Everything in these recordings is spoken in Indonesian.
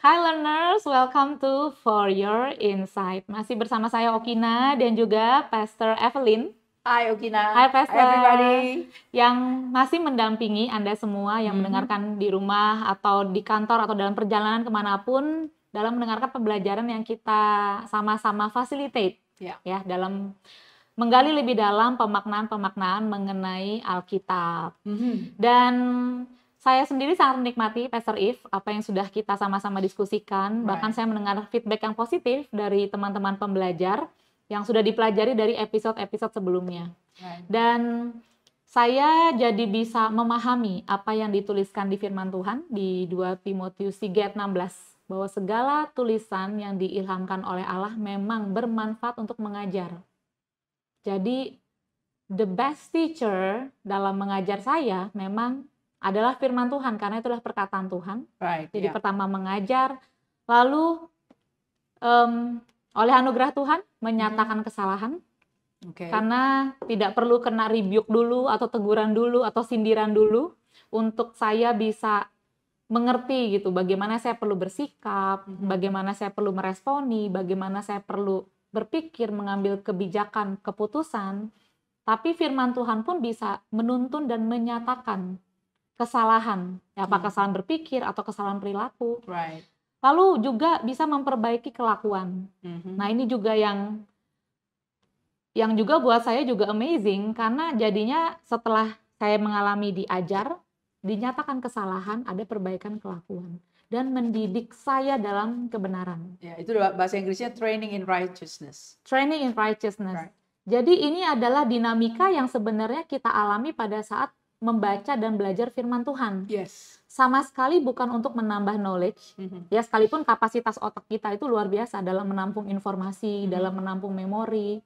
Hi learners, welcome to For Your Insight. Masih bersama saya Okina dan juga Pastor Evelyn. Hi Okina. Hi Pastor. Hi everybody. Yang masih mendampingi Anda semua yang -hmm. mendengarkan di rumah atau di kantor atau dalam perjalanan kemanapun dalam mendengarkan pembelajaran yang kita sama-sama facilitate yeah. ya dalam menggali lebih dalam pemaknaan-pemaknaan mengenai Alkitab. Mm -hmm. Dan saya sendiri sangat menikmati Pastor If, apa yang sudah kita sama-sama diskusikan, right. bahkan saya mendengar feedback yang positif dari teman-teman pembelajar yang sudah dipelajari dari episode-episode sebelumnya. Right. Dan saya jadi bisa memahami apa yang dituliskan di firman Tuhan di 2 Timotius 3 ayat 16 bahwa segala tulisan yang diilhamkan oleh Allah memang bermanfaat untuk mengajar. Jadi the best teacher dalam mengajar saya memang adalah firman Tuhan karena itulah perkataan Tuhan. Right, Jadi yeah. pertama mengajar, lalu um, oleh anugerah Tuhan menyatakan hmm. kesalahan. Okay. Karena tidak perlu kena rebuke dulu atau teguran dulu atau sindiran dulu untuk saya bisa mengerti gitu bagaimana saya perlu bersikap, hmm. bagaimana saya perlu meresponi, bagaimana saya perlu berpikir mengambil kebijakan, keputusan. Tapi firman Tuhan pun bisa menuntun dan menyatakan kesalahan, ya, apa hmm. kesalahan berpikir atau kesalahan perilaku. Right. Lalu juga bisa memperbaiki kelakuan. hmm Nah ini juga yang yang juga buat saya juga amazing karena jadinya setelah saya mengalami diajar, dinyatakan kesalahan, ada perbaikan kelakuan dan mendidik saya dalam kebenaran. Ya, itu bahasa Inggrisnya training in righteousness. Training in righteousness. Right. Jadi ini adalah dinamika yang sebenarnya kita alami pada saat membaca dan belajar firman Tuhan. Yes. Sama sekali bukan untuk menambah knowledge. Mm-hmm. Ya sekalipun kapasitas otak kita itu luar biasa dalam menampung informasi, mm-hmm. dalam menampung memori.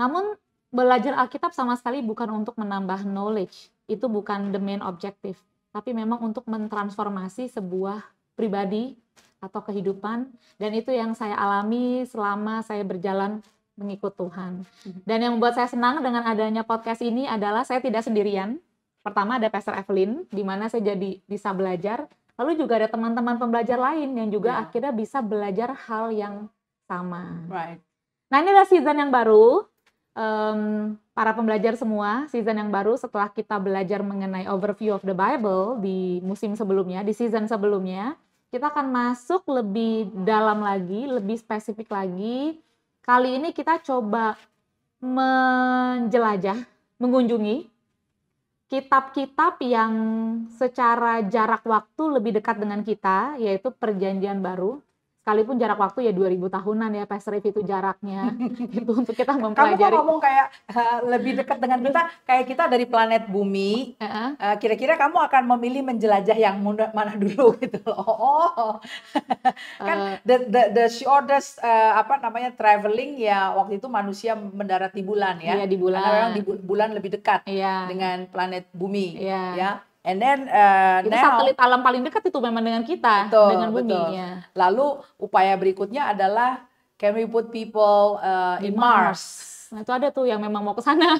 Namun belajar Alkitab sama sekali bukan untuk menambah knowledge. Itu bukan the main objective, tapi memang untuk mentransformasi sebuah pribadi atau kehidupan dan itu yang saya alami selama saya berjalan mengikut Tuhan. Mm-hmm. Dan yang membuat saya senang dengan adanya podcast ini adalah saya tidak sendirian Pertama ada Pastor Evelyn, di mana saya jadi bisa belajar. Lalu juga ada teman-teman pembelajar lain yang juga yeah. akhirnya bisa belajar hal yang sama. Right. Nah ini adalah season yang baru. Um, para pembelajar semua, season yang baru setelah kita belajar mengenai overview of the Bible di musim sebelumnya, di season sebelumnya, kita akan masuk lebih dalam lagi, lebih spesifik lagi. Kali ini kita coba menjelajah, mengunjungi kitab-kitab yang secara jarak waktu lebih dekat dengan kita, yaitu Perjanjian Baru, sekalipun jarak waktu ya 2000 tahunan ya Past itu jaraknya itu untuk kita mempelajari. Kamu kok ngomong kayak uh, lebih dekat dengan kita kayak kita dari planet bumi. Eh, kira-kira uh -huh. uh, kamu akan memilih menjelajah yang mana dulu gitu loh. Oh. kan uh, the the the shortest uh, apa namanya traveling ya waktu itu manusia mendarat di bulan ya. Iya di bulan. Karena memang di bulan lebih dekat iya. dengan planet bumi iya. ya And then uh, itu now, satelit alam paling dekat itu memang dengan kita, betul, dengan bumi. Betul. Lalu upaya berikutnya adalah can we put people uh, in Mars. Mars. Nah itu ada tuh yang memang mau ke sana,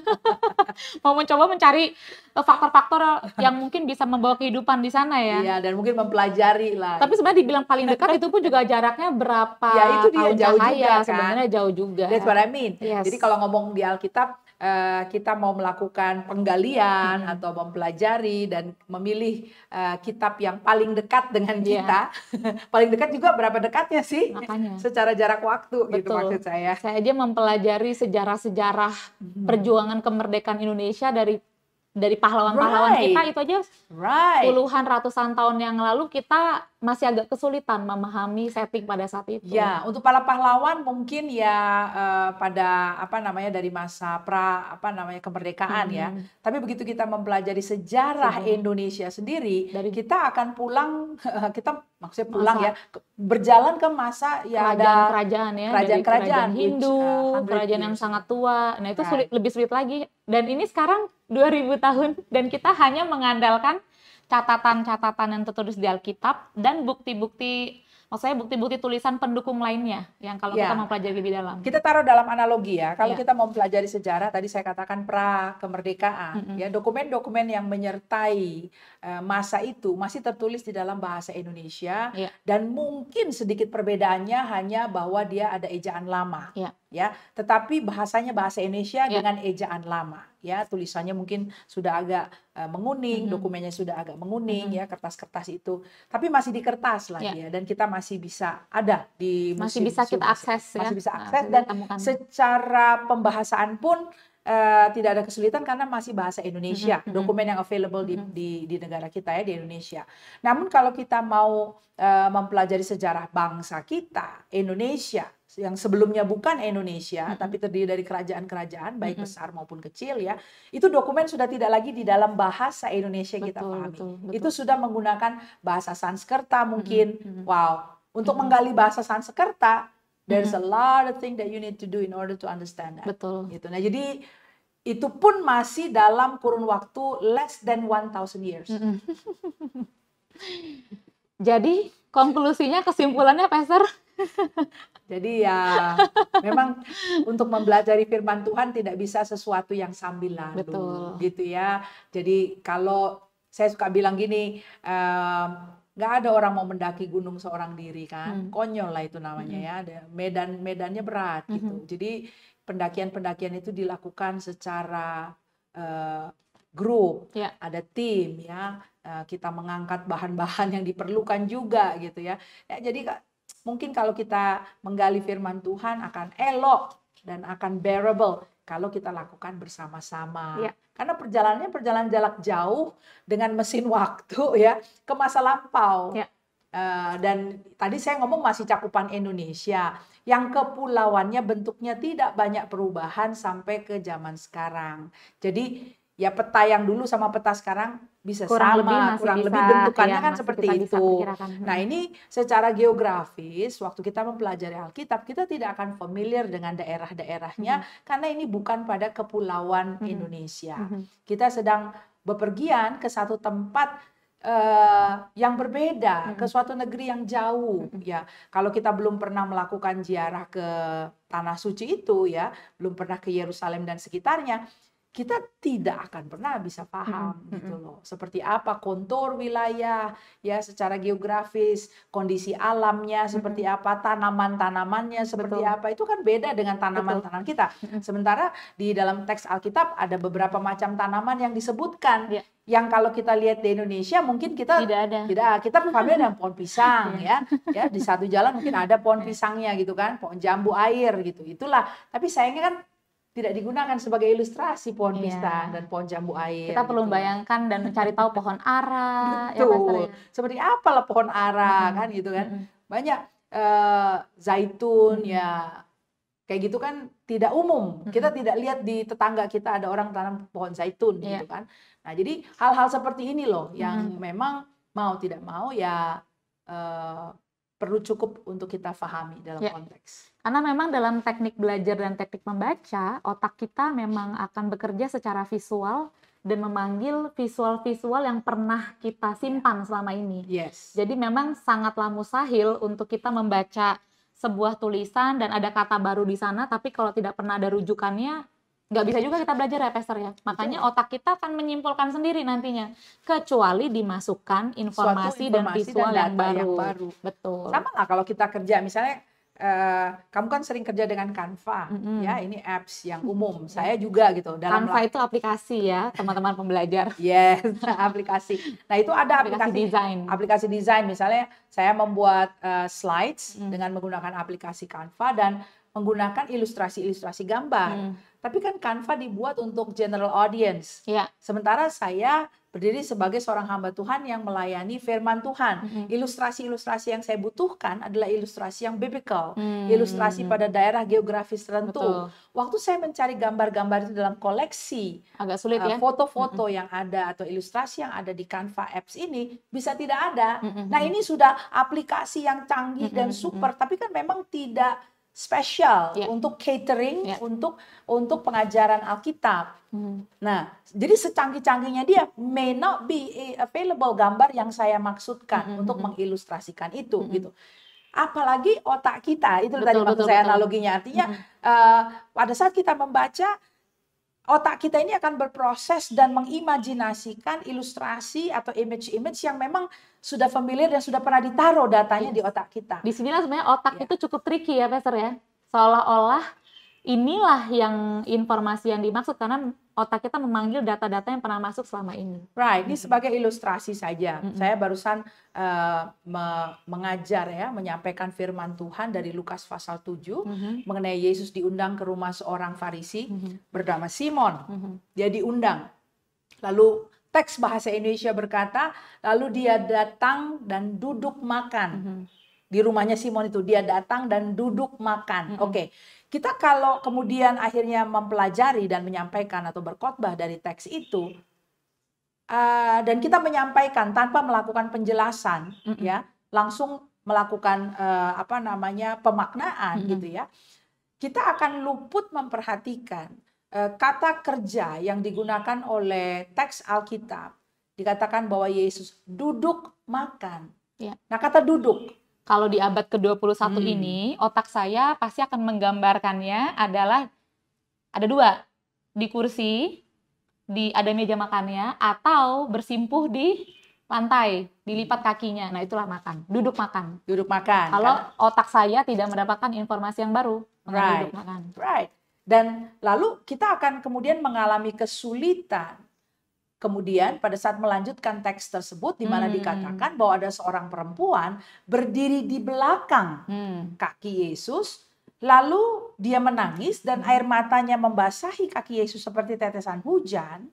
mau mencoba mencari uh, faktor-faktor yang mungkin bisa membawa kehidupan di sana ya. Iya dan mungkin mempelajari lah. Tapi sebenarnya dibilang paling dekat itu pun juga jaraknya berapa? Ya itu dia jauh cahaya, juga kan. Sebenarnya jauh juga. That's what I mean. Yes. Jadi kalau ngomong di Alkitab Eh, kita mau melakukan penggalian hmm. atau mempelajari dan memilih uh, kitab yang paling dekat dengan iya. kita. Yeah. paling dekat juga berapa dekatnya sih? Makanya. Secara jarak waktu gitu Betul. gitu maksud saya. Saya aja mempelajari sejarah-sejarah hmm. perjuangan kemerdekaan Indonesia dari dari pahlawan-pahlawan right. kita itu aja right. puluhan ratusan tahun yang lalu kita masih agak kesulitan memahami setting pada saat itu. Ya, untuk para pahlawan mungkin ya uh, pada apa namanya dari masa pra apa namanya kemerdekaan ya. hmm. ya. Tapi begitu kita mempelajari sejarah hmm. Indonesia sendiri, dari kita akan pulang kita maksudnya pulang masa, ya berjalan ke masa ya, ya kerajaan, ada kerajaan ya kerajaan kerajaan, kerajaan Hindu, uh, kerajaan yang sangat tua. Nah, itu right. sulit lebih sulit lagi dan ini sekarang 2000 tahun dan kita hanya mengandalkan catatan-catatan yang tertulis di Alkitab dan bukti-bukti maksudnya bukti-bukti tulisan pendukung lainnya yang kalau ya. kita mau pelajari lebih dalam. Kita taruh dalam analogi ya. Kalau ya. kita mau pelajari sejarah tadi saya katakan pra kemerdekaan mm -hmm. ya dokumen-dokumen yang menyertai uh, masa itu masih tertulis di dalam bahasa Indonesia ya. dan mungkin sedikit perbedaannya hanya bahwa dia ada ejaan lama. Ya ya tetapi bahasanya bahasa Indonesia yeah. dengan ejaan lama ya tulisannya mungkin sudah agak uh, menguning mm -hmm. dokumennya sudah agak menguning mm -hmm. ya kertas-kertas itu tapi masih di kertas lah yeah. ya dan kita masih bisa ada di masih musim, bisa kita akses masih ya masih bisa nah, akses nah, dan temukan. secara pembahasan pun uh, tidak ada kesulitan karena masih bahasa Indonesia mm -hmm. dokumen yang available di, mm -hmm. di di negara kita ya di Indonesia namun kalau kita mau uh, mempelajari sejarah bangsa kita Indonesia yang sebelumnya bukan Indonesia hmm. tapi terdiri dari kerajaan-kerajaan baik hmm. besar maupun kecil ya itu dokumen sudah tidak lagi di dalam bahasa Indonesia betul, kita pahami betul, betul. itu sudah menggunakan bahasa Sanskerta mungkin hmm. wow untuk hmm. menggali bahasa Sanskerta there's hmm. a lot of thing that you need to do in order to understand that betul gitu nah jadi itu pun masih dalam kurun waktu less than 1000 years hmm. jadi konklusinya kesimpulannya Pastor Jadi ya memang untuk mempelajari firman Tuhan tidak bisa sesuatu yang sambil lalu Betul. gitu ya. Jadi kalau saya suka bilang gini, nggak um, ada orang mau mendaki gunung seorang diri kan, hmm. konyol lah itu namanya hmm. ya. medan medannya berat gitu. hmm. gitu. Jadi pendakian-pendakian itu dilakukan secara uh, grup, ya. ada tim ya. kita mengangkat bahan-bahan yang diperlukan juga gitu ya. ya jadi mungkin kalau kita menggali firman Tuhan akan elok dan akan bearable kalau kita lakukan bersama-sama. Ya. Karena perjalanannya perjalanan jarak jauh dengan mesin waktu ya ke masa lampau. Ya. Uh, dan tadi saya ngomong masih cakupan Indonesia. Yang kepulauannya bentuknya tidak banyak perubahan sampai ke zaman sekarang. Jadi ya peta yang dulu sama peta sekarang bisa kurang sama, lebih masih kurang bisa, lebih bentukannya ya, kan seperti itu. Hmm. Nah ini secara geografis, waktu kita mempelajari Alkitab, kita tidak akan familiar dengan daerah-daerahnya hmm. karena ini bukan pada kepulauan hmm. Indonesia. Hmm. Kita sedang bepergian ke satu tempat uh, yang berbeda, hmm. ke suatu negeri yang jauh. Hmm. Ya, kalau kita belum pernah melakukan ziarah ke tanah suci itu, ya, belum pernah ke Yerusalem dan sekitarnya kita tidak akan pernah bisa paham mm -hmm. gitu loh seperti apa kontur wilayah ya secara geografis kondisi alamnya seperti mm -hmm. apa tanaman-tanamannya seperti apa itu kan beda dengan tanaman-tanaman kita sementara di dalam teks Alkitab ada beberapa macam tanaman yang disebutkan yeah yang kalau kita lihat di Indonesia mungkin kita tidak ada tidak kita familiar dengan pohon pisang iya. ya ya di satu jalan mungkin ada pohon iya. pisangnya gitu kan pohon jambu air gitu itulah tapi sayangnya kan tidak digunakan sebagai ilustrasi pohon yeah. pisang dan pohon jambu air. Kita gitu. perlu bayangkan dan mencari tahu pohon ara. Ya kan, Betul. Ya, Seperti apalah pohon ara hmm. kan gitu kan. Hmm. Banyak uh, zaitun hmm. ya kayak gitu kan tidak umum. Hmm. Kita tidak lihat di tetangga kita ada orang tanam pohon zaitun yeah. gitu kan. Nah, jadi hal-hal seperti ini loh yang hmm. memang mau tidak mau ya uh, perlu cukup untuk kita pahami dalam yeah. konteks. Karena memang dalam teknik belajar dan teknik membaca, otak kita memang akan bekerja secara visual dan memanggil visual-visual yang pernah kita simpan selama ini. Yes. Jadi memang sangatlah mustahil untuk kita membaca sebuah tulisan dan ada kata baru di sana, tapi kalau tidak pernah ada rujukannya, nggak bisa juga kita belajar ya Pastor ya. Makanya Betul. otak kita akan menyimpulkan sendiri nantinya, kecuali dimasukkan informasi, informasi dan visual dan yang, baru. yang baru. Betul. Sama nggak kalau kita kerja misalnya Eh, kamu kan sering kerja dengan Canva, mm -hmm. ya ini apps yang umum. Saya juga gitu. Dalam Canva itu aplikasi ya, teman-teman pembelajar. yes, aplikasi. Nah itu ada aplikasi, aplikasi desain. Aplikasi desain misalnya saya membuat uh, slides mm. dengan menggunakan aplikasi Canva dan menggunakan ilustrasi-ilustrasi gambar. Mm. Tapi kan Canva dibuat untuk general audience. Yeah. Sementara saya berdiri sebagai seorang hamba Tuhan yang melayani firman Tuhan. Mm-hmm. Ilustrasi-ilustrasi mm -hmm. yang saya butuhkan adalah ilustrasi yang biblical, mm -hmm. ilustrasi pada daerah geografis tertentu. Betul. Waktu saya mencari gambar-gambar itu dalam koleksi agak sulit uh, ya. Foto-foto mm -hmm. yang ada atau ilustrasi yang ada di Canva apps ini bisa tidak ada. Mm -hmm. Nah, ini sudah aplikasi yang canggih mm -hmm. dan super, mm -hmm. tapi kan memang tidak spesial yeah. untuk catering yeah. untuk untuk pengajaran Alkitab. Hmm. Nah, jadi secanggih canggihnya dia may not be available gambar yang saya maksudkan hmm. untuk hmm, hmm. mengilustrasikan itu hmm, hmm. gitu. Apalagi otak kita itu tadi maksud betul, saya betul. analoginya artinya hmm. uh, pada saat kita membaca otak kita ini akan berproses dan mengimajinasikan ilustrasi atau image-image yang memang sudah familiar dan sudah pernah ditaruh datanya yes. di otak kita. Di sini sebenarnya otak ya. itu cukup tricky ya, Pastor ya. Seolah-olah inilah yang informasi yang dimaksud karena otak kita memanggil data-data yang pernah masuk selama ini. Right, ini sebagai ilustrasi saja. Mm -hmm. Saya barusan uh, me mengajar ya, menyampaikan firman Tuhan dari Lukas pasal 7 mm -hmm. mengenai Yesus diundang ke rumah seorang Farisi mm -hmm. bernama Simon. Mm -hmm. Dia diundang. Lalu teks bahasa Indonesia berkata, lalu dia datang dan duduk makan. Mm -hmm di rumahnya Simon itu dia datang dan duduk makan. -hmm. Oke. Okay. Kita kalau kemudian akhirnya mempelajari dan menyampaikan atau berkhotbah dari teks itu uh, dan kita menyampaikan tanpa melakukan penjelasan mm -hmm. ya, langsung melakukan uh, apa namanya pemaknaan mm -hmm. gitu ya. Kita akan luput memperhatikan uh, kata kerja yang digunakan oleh teks Alkitab. Dikatakan bahwa Yesus duduk makan. Ya. Nah, kata duduk kalau di abad ke-21 hmm. ini otak saya pasti akan menggambarkannya adalah ada dua di kursi di ada meja makannya atau bersimpuh di lantai dilipat kakinya nah itulah makan duduk makan duduk makan kalau kan? otak saya tidak mendapatkan informasi yang baru right. duduk makan right dan lalu kita akan kemudian mengalami kesulitan Kemudian pada saat melanjutkan teks tersebut di mana hmm. dikatakan bahwa ada seorang perempuan berdiri di belakang hmm. kaki Yesus lalu dia menangis dan hmm. air matanya membasahi kaki Yesus seperti tetesan hujan.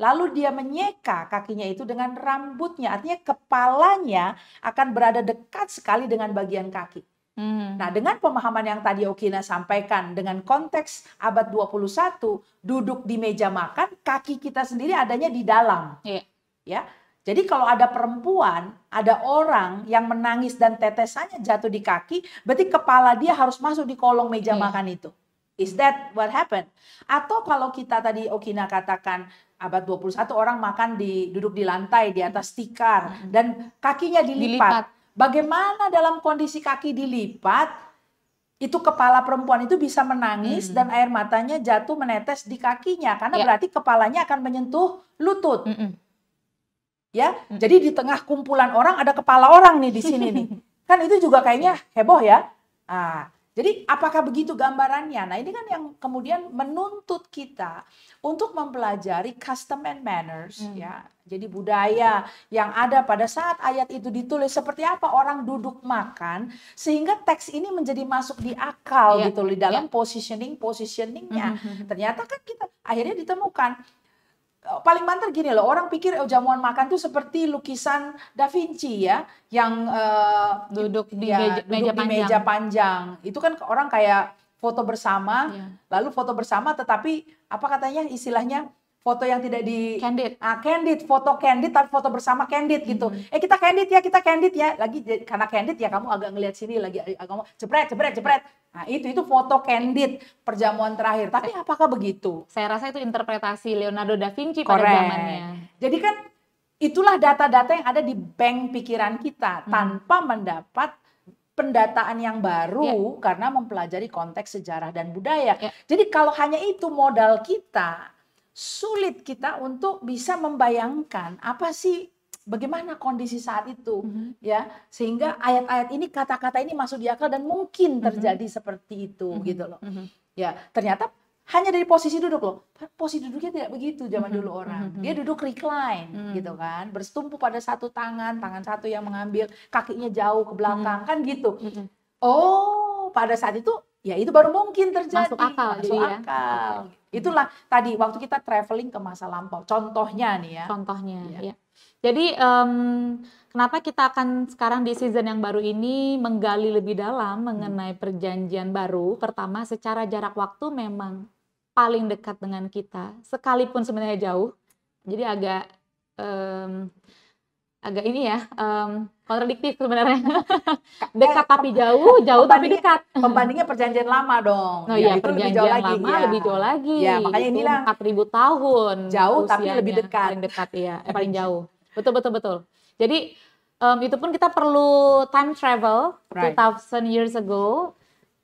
Lalu dia menyeka kakinya itu dengan rambutnya, artinya kepalanya akan berada dekat sekali dengan bagian kaki. Hmm. Nah, dengan pemahaman yang tadi Okina sampaikan, dengan konteks abad 21, duduk di meja makan, kaki kita sendiri adanya di dalam. Yeah. Ya. Jadi kalau ada perempuan, ada orang yang menangis dan tetesannya jatuh di kaki, berarti kepala dia harus masuk di kolong meja yeah. makan itu. Is that what happened? Atau kalau kita tadi Okina katakan abad 21 orang makan di duduk di lantai di atas tikar hmm. dan kakinya dilipat. dilipat Bagaimana dalam kondisi kaki dilipat, itu kepala perempuan itu bisa menangis hmm. dan air matanya jatuh menetes di kakinya karena ya. berarti kepalanya akan menyentuh lutut. Hmm. hmm. Ya, hmm. jadi di tengah kumpulan orang ada kepala orang nih di sini nih. Kan itu juga kayaknya heboh ya. Ah, jadi apakah begitu gambarannya? Nah ini kan yang kemudian menuntut kita untuk mempelajari custom and manners hmm. ya. Jadi budaya yang ada pada saat ayat itu ditulis seperti apa orang duduk makan sehingga teks ini menjadi masuk di akal yeah. gitu di dalam yeah. positioning positioningnya. Hmm, hmm, hmm, -hmm. Ternyata kan kita akhirnya ditemukan paling banter gini loh orang pikir oh, jamuan makan tuh seperti lukisan Da Vinci ya yang uh, duduk di ya, meja, duduk meja, di panjang. meja panjang itu kan orang kayak foto bersama iya. lalu foto bersama tetapi apa katanya istilahnya foto yang tidak di candid ah candid foto candid tapi foto bersama candid gitu -hmm. eh kita candid ya kita candid ya lagi karena candid ya kamu agak ngelihat sini lagi agak mau jepret jepret jepret nah itu itu foto candid perjamuan terakhir tapi saya, apakah begitu saya rasa itu interpretasi Leonardo da Vinci Correct. zamannya jadi kan itulah data-data yang ada di bank pikiran kita hmm. tanpa mendapat pendataan yang baru yeah. karena mempelajari konteks sejarah dan budaya. Yeah. Jadi kalau hanya itu modal kita, sulit kita untuk bisa membayangkan apa sih bagaimana kondisi saat itu mm-hmm. ya sehingga ayat-ayat ini kata-kata ini masuk di akal dan mungkin mm-hmm. terjadi mm-hmm. seperti itu mm-hmm. gitu loh mm-hmm. ya ternyata hanya dari posisi duduk loh posisi duduknya tidak begitu zaman mm-hmm. dulu orang mm-hmm. dia duduk recline mm-hmm. gitu kan bersetumpu pada satu tangan tangan satu yang mengambil kakinya jauh ke belakang mm-hmm. kan gitu mm-hmm. oh pada saat itu ya itu baru mungkin terjadi. Masuk akal. Masuk jadi ya. akal. Ya. Itulah tadi waktu kita traveling ke masa lampau. Contohnya nih ya. Contohnya. Ya. ya. Jadi um, kenapa kita akan sekarang di season yang baru ini menggali lebih dalam mengenai hmm. perjanjian baru? Pertama, secara jarak waktu memang paling dekat dengan kita, sekalipun sebenarnya jauh. Jadi agak um, agak ini ya. Um, kontradiktif sebenarnya dekat eh, tapi jauh jauh tapi dekat pembandingnya perjanjian lama dong oh, ya, iya, itu perjanjian lebih jauh lagi lama ya. lebih jauh lagi ya makanya ini lah empat ribu tahun jauh tapi lebih dekat paling dekat ya eh, paling jauh betul betul betul jadi um, itu pun kita perlu time travel right. 2000 years ago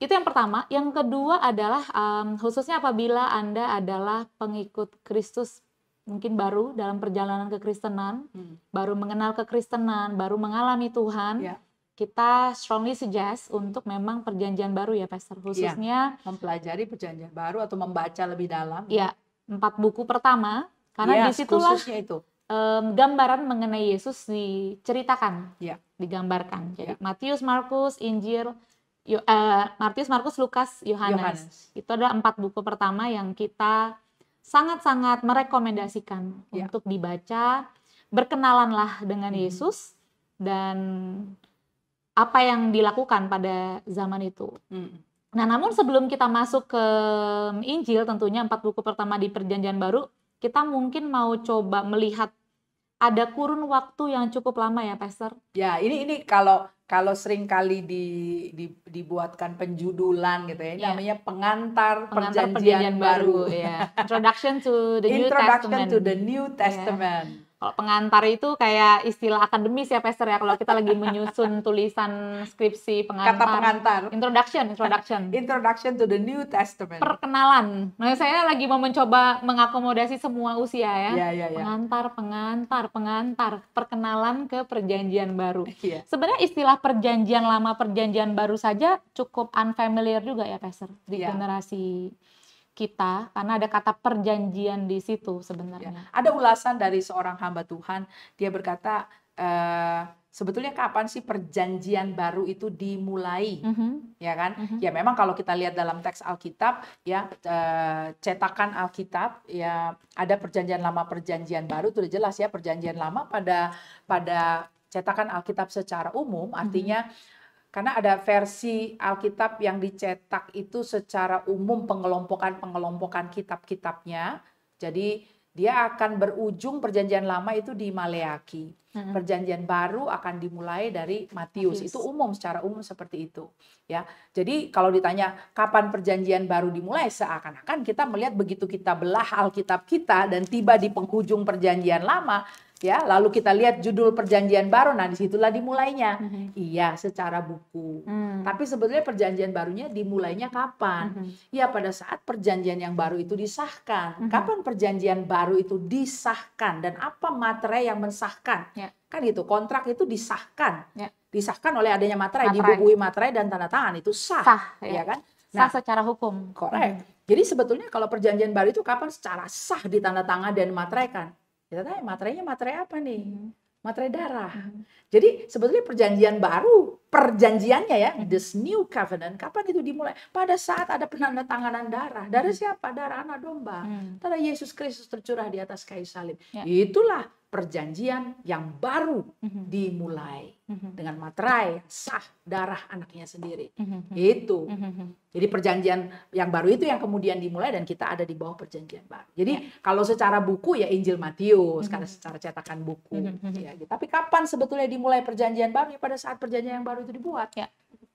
itu yang pertama yang kedua adalah um, khususnya apabila anda adalah pengikut Kristus mungkin baru dalam perjalanan kekristenan, hmm. baru mengenal kekristenan, baru mengalami Tuhan, yeah. kita strongly suggest untuk memang perjanjian baru ya Pastor, ya. khususnya yeah. mempelajari perjanjian baru atau membaca lebih dalam. Iya, empat buku pertama karena yes, disitulah itu. Um, gambaran mengenai Yesus diceritakan, yeah. digambarkan. Jadi yeah. Matius, Markus, Injil, Yo, uh, Matius, Markus, Lukas, Yohanes. Itu adalah empat buku pertama yang kita sangat-sangat merekomendasikan ya. untuk dibaca. Berkenalanlah dengan hmm. Yesus dan apa yang dilakukan pada zaman itu. Hmm. Nah, namun sebelum kita masuk ke mm, Injil tentunya empat buku pertama di Perjanjian Baru, kita mungkin mau coba melihat ada kurun waktu yang cukup lama ya, Pastor? Ya, ini ini kalau kalau sering kali di, di dibuatkan penjudulan gitu ya, ya, namanya pengantar, pengantar perjanjian, perjanjian baru. baru ya. Introduction to the New Introduction Testament. to the New ya. Testament. Yeah. Kalau pengantar itu kayak istilah akademis ya Pastor ya kalau kita lagi menyusun tulisan skripsi pengantar. Kata pengantar. Introduction, introduction. introduction to the New Testament. Perkenalan. Nah, saya lagi mau mencoba mengakomodasi semua usia ya. Yeah, yeah, yeah. Pengantar, pengantar, pengantar, perkenalan ke perjanjian baru. Yeah. Sebenarnya istilah perjanjian lama, perjanjian baru saja cukup unfamiliar juga ya Pastor. di yeah. generasi kita karena ada kata perjanjian di situ ya, sebenarnya. Ya. Ada ulasan dari seorang hamba Tuhan, dia berkata e, sebetulnya kapan sih perjanjian baru itu dimulai, mm -hmm. ya kan? Mm -hmm. Ya memang kalau kita lihat dalam teks Alkitab, ya e, cetakan Alkitab, ya ada perjanjian lama, perjanjian baru, itu jelas ya perjanjian lama pada pada cetakan Alkitab secara umum, mm-hmm. artinya mm -hmm karena ada versi Alkitab yang dicetak itu secara umum pengelompokan-pengelompokan kitab-kitabnya. Jadi dia akan berujung perjanjian lama itu di Maleaki. Perjanjian baru akan dimulai dari Matius. Itu umum secara umum seperti itu, ya. Jadi kalau ditanya kapan perjanjian baru dimulai, seakan-akan kita melihat begitu kita belah Alkitab kita dan tiba di penghujung perjanjian lama, ya lalu kita lihat judul perjanjian baru nah disitulah dimulainya mm -hmm. iya secara buku mm -hmm. tapi sebetulnya perjanjian barunya dimulainya kapan mm -hmm. ya pada saat perjanjian yang baru itu disahkan mm -hmm. kapan perjanjian baru itu disahkan dan apa materai yang mensahkan yeah. kan itu kontrak itu disahkan yeah. disahkan oleh adanya materai, materai. materai dan tanda tangan itu sah, sah ya. ya kan nah, sah secara hukum korek mm -hmm. jadi sebetulnya kalau perjanjian baru itu kapan secara sah tangan dan kan? Kita tanya materainya materai apa nih? Hmm. Materai darah. Mm-hmm. Jadi sebetulnya perjanjian baru, perjanjiannya ya, hmm. this new covenant, kapan itu dimulai? Pada saat ada penandatanganan darah. Darah mm-hmm. siapa? Darah anak domba. Hmm. Darah Yesus Kristus tercurah di atas kayu salib. Ya. Itulah perjanjian yang baru mm-hmm. dimulai mm-hmm. dengan materai sah darah anaknya sendiri. mm Itu. Jadi perjanjian yang baru itu yang kemudian dimulai dan kita ada di bawah perjanjian baru. Jadi yeah. kalau secara buku ya Injil Matius, karena secara cetakan buku. Ya, gitu. Tapi kapan sebetulnya dimulai perjanjian baru? Ya pada saat perjanjian yang baru itu dibuat. Yeah.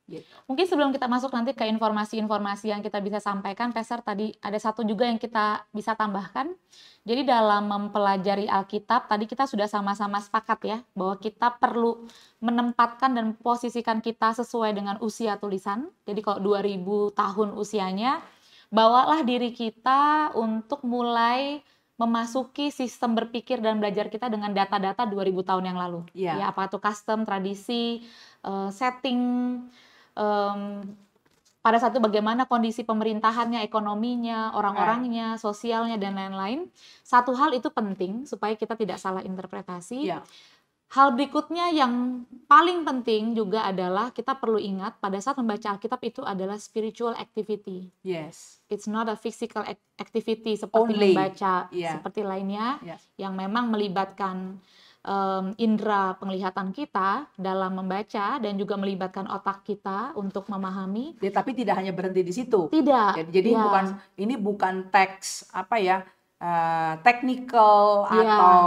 Gitu. Mungkin sebelum kita masuk nanti ke informasi-informasi yang kita bisa sampaikan, Peser tadi ada satu juga yang kita bisa tambahkan. Jadi dalam mempelajari Alkitab, tadi kita sudah sama-sama sepakat ya, bahwa kita perlu menempatkan dan posisikan kita sesuai dengan usia tulisan. Jadi kalau 2000 tahun usianya, bawalah diri kita untuk mulai memasuki sistem berpikir dan belajar kita dengan data-data 2000 tahun yang lalu. Yeah. Ya, apa itu custom, tradisi, eh, setting, um, pada satu bagaimana kondisi pemerintahannya, ekonominya, orang-orangnya, sosialnya dan lain-lain. Satu hal itu penting supaya kita tidak salah interpretasi. Yeah. Hal berikutnya yang paling penting juga adalah kita perlu ingat pada saat membaca Alkitab itu adalah spiritual activity. Yes. It's not a physical activity seperti Only. membaca yeah. seperti lainnya yeah. yang memang melibatkan um, indera penglihatan kita dalam membaca dan juga melibatkan otak kita untuk memahami. Ya, tapi tidak hanya berhenti di situ. Tidak. Jadi, jadi ya. bukan ini bukan teks apa ya uh, technical ya. atau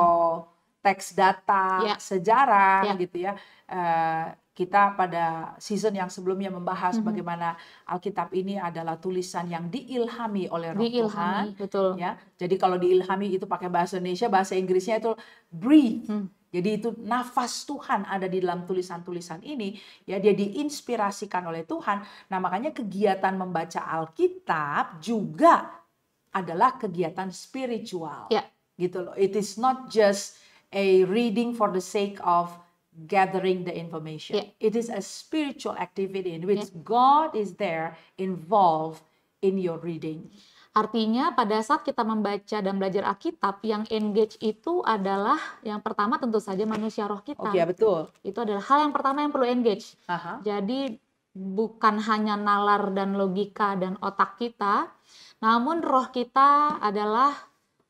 teks data ya. sejarah ya. gitu ya. Uh, kita pada season yang sebelumnya membahas mm-hmm. bagaimana Alkitab ini adalah tulisan yang diilhami oleh Roh diilhami, Tuhan, betul. ya. Jadi kalau diilhami itu pakai bahasa Indonesia, bahasa Inggrisnya itu breathe. Mm. Jadi itu nafas Tuhan ada di dalam tulisan-tulisan ini, ya dia diinspirasikan oleh Tuhan. Nah, makanya kegiatan membaca Alkitab juga adalah kegiatan spiritual. Yeah. Gitu loh. It is not just a reading for the sake of gathering the information. Yeah. It is a spiritual activity in which yeah. God is there involved in your reading. Artinya pada saat kita membaca dan belajar Alkitab, yang engage itu adalah yang pertama tentu saja manusia roh kita. Oke, okay, ya, betul. Itu adalah hal yang pertama yang perlu engage. Aha. Jadi bukan hanya nalar dan logika dan otak kita, namun roh kita adalah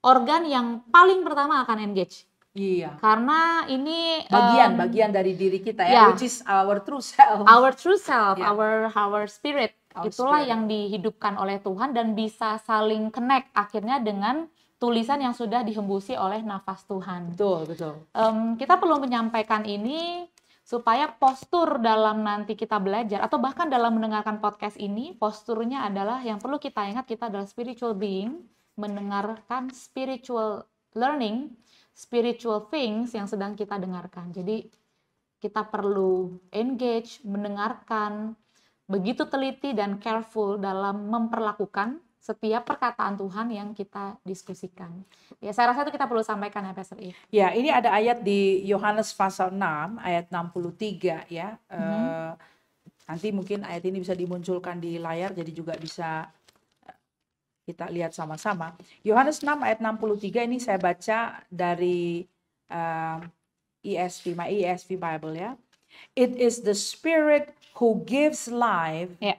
organ yang paling pertama akan engage. Iya. Karena ini bagian um, bagian dari diri kita ya, yeah. which is our true self. Our true self, yeah. our our spirit. Our Itulah spirit. yang dihidupkan oleh Tuhan dan bisa saling connect akhirnya dengan tulisan yang sudah dihembusi oleh nafas Tuhan. Betul, betul. Um, kita perlu menyampaikan ini supaya postur dalam nanti kita belajar atau bahkan dalam mendengarkan podcast ini posturnya adalah yang perlu kita ingat kita adalah spiritual being mendengarkan spiritual learning spiritual things yang sedang kita dengarkan. Jadi kita perlu engage, mendengarkan, begitu teliti dan careful dalam memperlakukan setiap perkataan Tuhan yang kita diskusikan. Ya, saya rasa itu kita perlu sampaikan ya, Pastor I. Ya, ini ada ayat di Yohanes pasal 6 ayat 63 ya. Mm -hmm. uh, nanti mungkin ayat ini bisa dimunculkan di layar jadi juga bisa kita lihat sama-sama. Yohanes 6 ayat 63 ini saya baca dari uh, eh, ESV, my ESV Bible ya. It is the spirit who gives life. Yeah.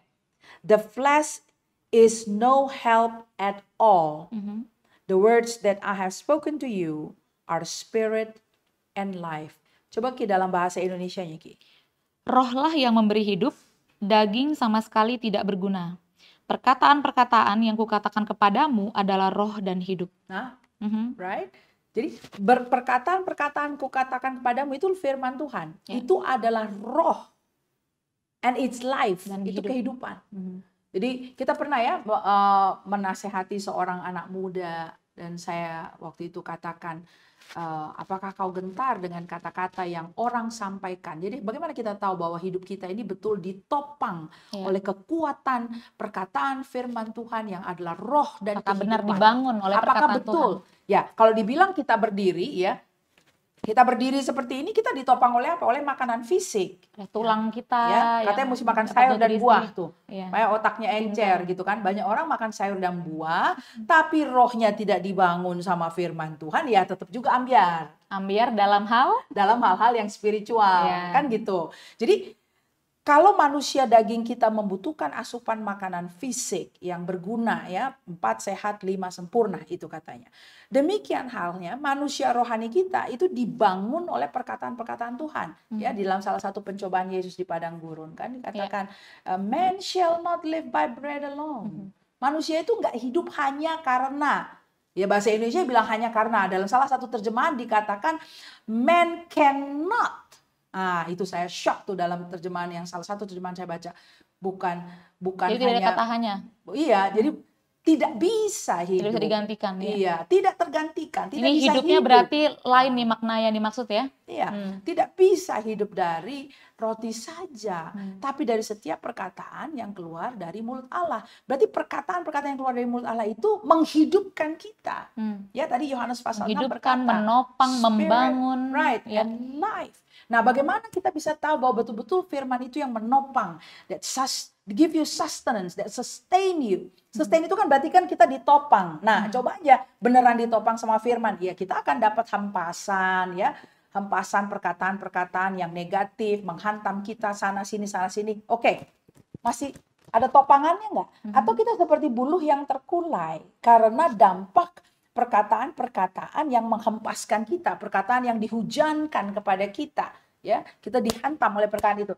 The flesh is no help at all. Mm -hmm. The words that I have spoken to you are spirit and life. Coba Ki dalam bahasa Indonesia-nya Ki. Rohlah yang memberi hidup, daging sama sekali tidak berguna perkataan-perkataan yang kukatakan kepadamu adalah roh dan hidup. Nah, mm-hmm. right? Jadi perkataan-perkataan kukatakan kepadamu itu firman Tuhan. Yeah. Itu adalah roh and it's life. Dan itu hidup. kehidupan. Mm-hmm. Jadi kita pernah ya eh, menasehati seorang anak muda dan saya waktu itu katakan Eh, apakah kau gentar dengan kata-kata yang orang sampaikan? Jadi bagaimana kita tahu bahwa hidup kita ini betul ditopang ya. oleh kekuatan perkataan firman Tuhan yang adalah roh dan apakah kehidupan. benar dibangun oleh apakah betul? Tuhan? Ya, kalau dibilang kita berdiri ya, kita berdiri seperti ini kita ditopang oleh apa? Oleh makanan fisik. Ya, tulang kita. Ya, katanya mesti makan sayur dan buah tuh. Kayak iya. otaknya encer gitu kan. Banyak orang makan sayur dan buah tapi rohnya tidak dibangun sama firman Tuhan ya tetap juga ambiar. Ambiar dalam hal dalam hal-hal yang spiritual ya. kan gitu. Jadi kalau manusia daging kita membutuhkan asupan makanan fisik yang berguna ya, empat sehat, lima sempurna itu katanya. Demikian halnya manusia rohani kita itu dibangun oleh perkataan-perkataan Tuhan. Ya, hmm. Ya, di dalam salah satu pencobaan Yesus di padang gurun kan dikatakan yeah. man shall not live by bread alone. Hmm. Manusia itu nggak hidup hanya karena Ya bahasa Indonesia bilang hanya karena dalam salah satu terjemahan dikatakan man cannot Ah, itu saya shock tuh dalam terjemahan yang salah satu terjemahan saya baca. Bukan bukan jadi hanya kata hanya. Iya, jadi tidak bisa hidup. Tidak bisa digantikan. Ya? Iya, tidak tergantikan. Tidak Ini bisa hidupnya hidup. berarti lain nih makna yang dimaksud ya? Iya, hmm. tidak bisa hidup dari roti saja, hmm. tapi dari setiap perkataan yang keluar dari mulut Allah. Berarti perkataan-perkataan yang keluar dari mulut Allah itu menghidupkan kita. Hmm. Ya, tadi Yohanes pasal 6 berkata, menopang, membangun, right, ya. and life. Nah, bagaimana kita bisa tahu bahwa betul-betul firman itu yang menopang that sus give you sustenance, that sustain you. Hmm. Sustain hmm. itu kan berarti kan kita ditopang. Nah, hmm. coba aja beneran ditopang sama firman. Ya, kita akan dapat hempasan ya hempasan perkataan-perkataan yang negatif, menghantam kita sana sini sana sini. Oke, okay. masih ada topangannya nggak? Mm-hmm. Atau kita seperti buluh yang terkulai karena dampak perkataan-perkataan yang menghempaskan kita, perkataan yang dihujankan kepada kita ya kita dihantam oleh perkataan itu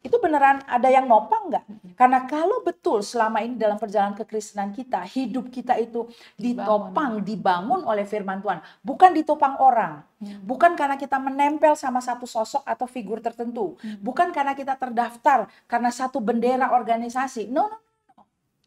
itu beneran ada yang nopang nggak? Karena kalau betul selama ini dalam perjalanan kekristenan kita, hidup kita itu ditopang, dibangun oleh firman Tuhan. Bukan ditopang orang. Hmm. Bukan karena kita menempel sama satu sosok atau figur tertentu. Hmm. Bukan karena kita terdaftar karena satu bendera organisasi. No, no,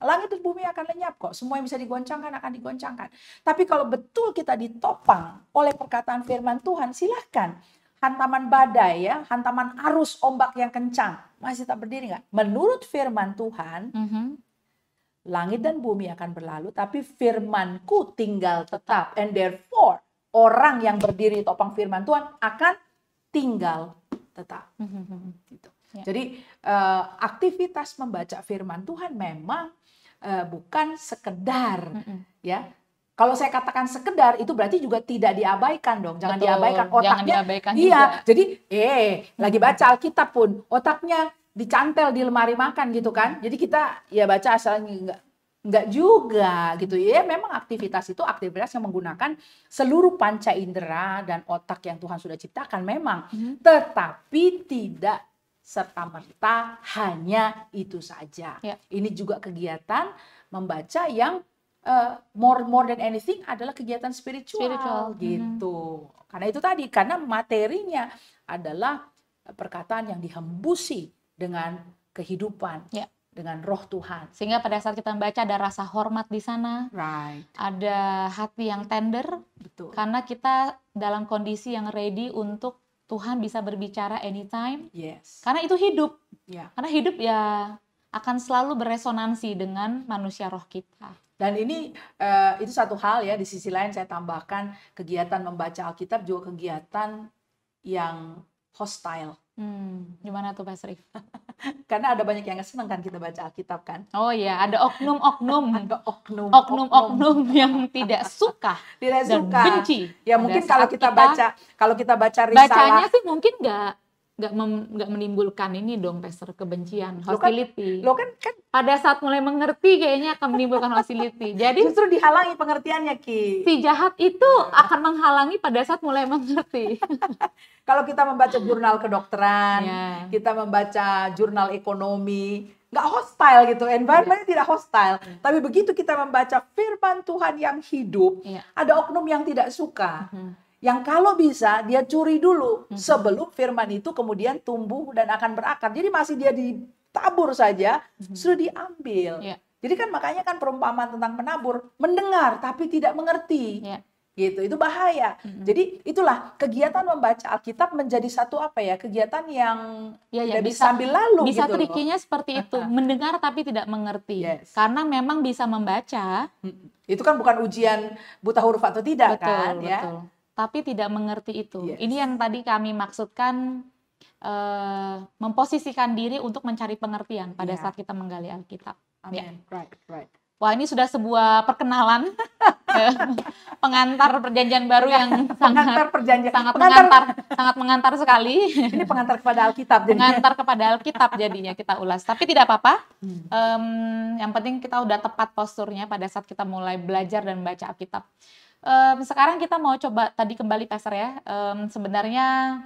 Langit dan bumi akan lenyap kok. Semua yang bisa digoncangkan akan digoncangkan. Tapi kalau betul kita ditopang oleh perkataan firman Tuhan, silahkan hantaman badai ya, hantaman arus ombak yang kencang, masih tak berdiri nggak? Menurut firman Tuhan, mm -hmm. langit dan bumi akan berlalu, tapi firmanku tinggal tetap. And therefore, orang yang berdiri topang firman Tuhan akan tinggal tetap. Mm -hmm. gitu. yeah. Jadi uh, aktivitas membaca firman Tuhan memang uh, bukan sekedar mm -hmm. ya kalau saya katakan sekedar itu berarti juga tidak diabaikan dong jangan Betul, diabaikan otaknya jangan diabaikan iya juga. jadi eh lagi baca Alkitab pun otaknya dicantel di lemari makan gitu kan jadi kita ya baca asalnya enggak enggak juga gitu ya memang aktivitas itu aktivitas yang menggunakan seluruh panca indera dan otak yang Tuhan sudah ciptakan memang hmm. tetapi tidak serta merta hanya itu saja ya. ini juga kegiatan membaca yang uh, more more than anything adalah kegiatan spiritual, spiritual. Mm-hmm. gitu. Mm-hmm. Karena itu tadi karena materinya adalah perkataan yang dihembusi dengan kehidupan. Yeah dengan roh Tuhan. Sehingga pada saat kita membaca ada rasa hormat di sana. Right. Ada hati yang tender. Betul. Karena kita dalam kondisi yang ready untuk Tuhan bisa berbicara anytime. Yes. Karena itu hidup. Yeah. Karena hidup ya akan selalu beresonansi dengan manusia roh kita. Dan ini uh, itu satu hal ya. Di sisi lain saya tambahkan kegiatan membaca Alkitab juga kegiatan yang hostile. Hmm, gimana tuh Pak Sri? Karena ada banyak yang senang kan kita baca Alkitab kan? Oh iya, ada oknum-oknum. ada oknum. Oknum-oknum yang tidak suka. tidak dan suka. benci. Ya mungkin kalau kita, kita baca, kalau kita baca risalah. Bacanya sih mungkin nggak nggak nggak menimbulkan ini dong pester kebencian hostility lo kan, lo kan kan pada saat mulai mengerti kayaknya akan menimbulkan hostility jadi justru dihalangi pengertiannya ki si jahat itu akan menghalangi pada saat mulai mengerti kalau kita membaca jurnal kedokteran yeah. kita membaca jurnal ekonomi nggak hostile gitu environmentnya yeah. tidak hostile yeah. tapi begitu kita membaca firman Tuhan yang hidup yeah. ada oknum yang tidak suka -hmm yang kalau bisa dia curi dulu hmm. sebelum firman itu kemudian tumbuh dan akan berakar. Jadi masih dia ditabur saja, hmm. sudah diambil. Yeah. Jadi kan makanya kan perumpamaan tentang menabur, mendengar tapi tidak mengerti. Yeah. Gitu, itu bahaya. Mm -hmm. Jadi itulah kegiatan membaca Alkitab menjadi satu apa ya, kegiatan yang ya, ya, bisa sambil lalu bisa gitu. trikinya seperti itu, mendengar tapi tidak mengerti. Yes. Karena memang bisa membaca. Itu kan bukan ujian buta huruf atau tidak betul, kan ya tapi tidak mengerti itu. Yes. Ini yang tadi kami maksudkan uh, memposisikan diri untuk mencari pengertian pada yeah. saat kita menggali Alkitab. Ya. Amin. Yeah. Right, right. Wah ini sudah sebuah perkenalan pengantar perjanjian baru yang pengantar sangat perjanjian sangat pengantar, mengantar sangat mengantar sekali. Ini pengantar kepada Alkitab. Jadinya. Pengantar kepada Alkitab jadinya kita ulas. Tapi tidak apa-apa. Hmm. Um, yang penting kita udah tepat posturnya pada saat kita mulai belajar dan baca Alkitab um, sekarang kita mau coba tadi kembali pasar ya. Um, sebenarnya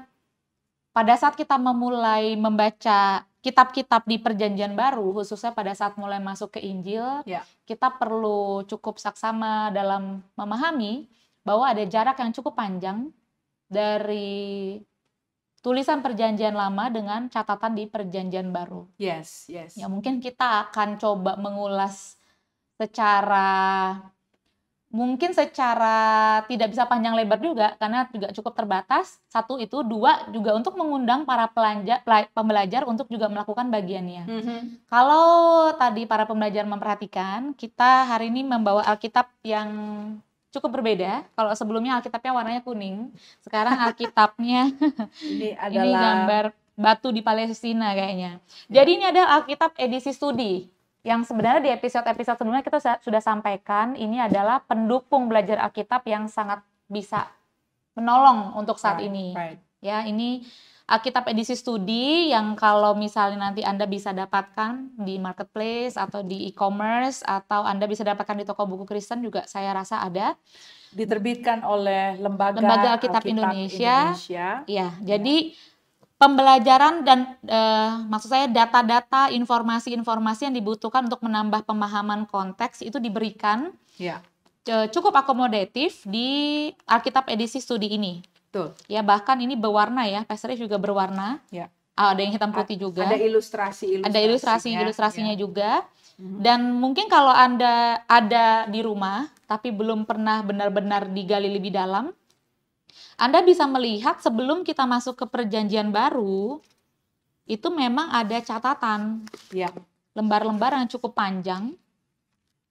pada saat kita memulai membaca kitab-kitab di Perjanjian Baru, khususnya pada saat mulai masuk ke Injil, ya. kita perlu cukup saksama dalam memahami bahwa ada jarak yang cukup panjang dari tulisan Perjanjian Lama dengan catatan di Perjanjian Baru. Yes, yes. Ya mungkin kita akan coba mengulas secara mungkin secara tidak bisa panjang lebar juga karena juga cukup terbatas satu itu dua juga untuk mengundang para pelajar pembelajar untuk juga melakukan bagiannya mm -hmm. kalau tadi para pembelajar memperhatikan kita hari ini membawa Alkitab yang cukup berbeda kalau sebelumnya Alkitabnya warnanya kuning sekarang Alkitabnya ini adalah ini gambar batu di Palestina kayaknya jadi ini ada Alkitab edisi studi yang sebenarnya di episode-episode sebelumnya kita sudah sampaikan ini adalah pendukung belajar Alkitab yang sangat bisa menolong untuk saat right, ini. Right. Ya, ini Alkitab edisi studi yang kalau misalnya nanti Anda bisa dapatkan di marketplace atau di e-commerce atau Anda bisa dapatkan di toko buku Kristen juga saya rasa ada. Diterbitkan oleh Lembaga, Lembaga Alkitab, Alkitab Indonesia. Indonesia. Iya, ya, jadi pembelajaran dan e, maksud saya data-data, informasi-informasi yang dibutuhkan untuk menambah pemahaman konteks itu diberikan ya. E, cukup akomodatif di Alkitab edisi studi ini. Betul. Ya bahkan ini berwarna ya, pesernya juga berwarna. Ya. Oh, ada yang hitam putih juga. Ada ilustrasi, ilustrasi ada ilustrasi ilustrasinya ya. juga. Mhm. Dan mungkin kalau anda ada di rumah tapi belum pernah benar-benar digali lebih dalam, anda bisa melihat sebelum kita masuk ke perjanjian baru, itu memang ada catatan. Ya. Lembar-lembar yang cukup panjang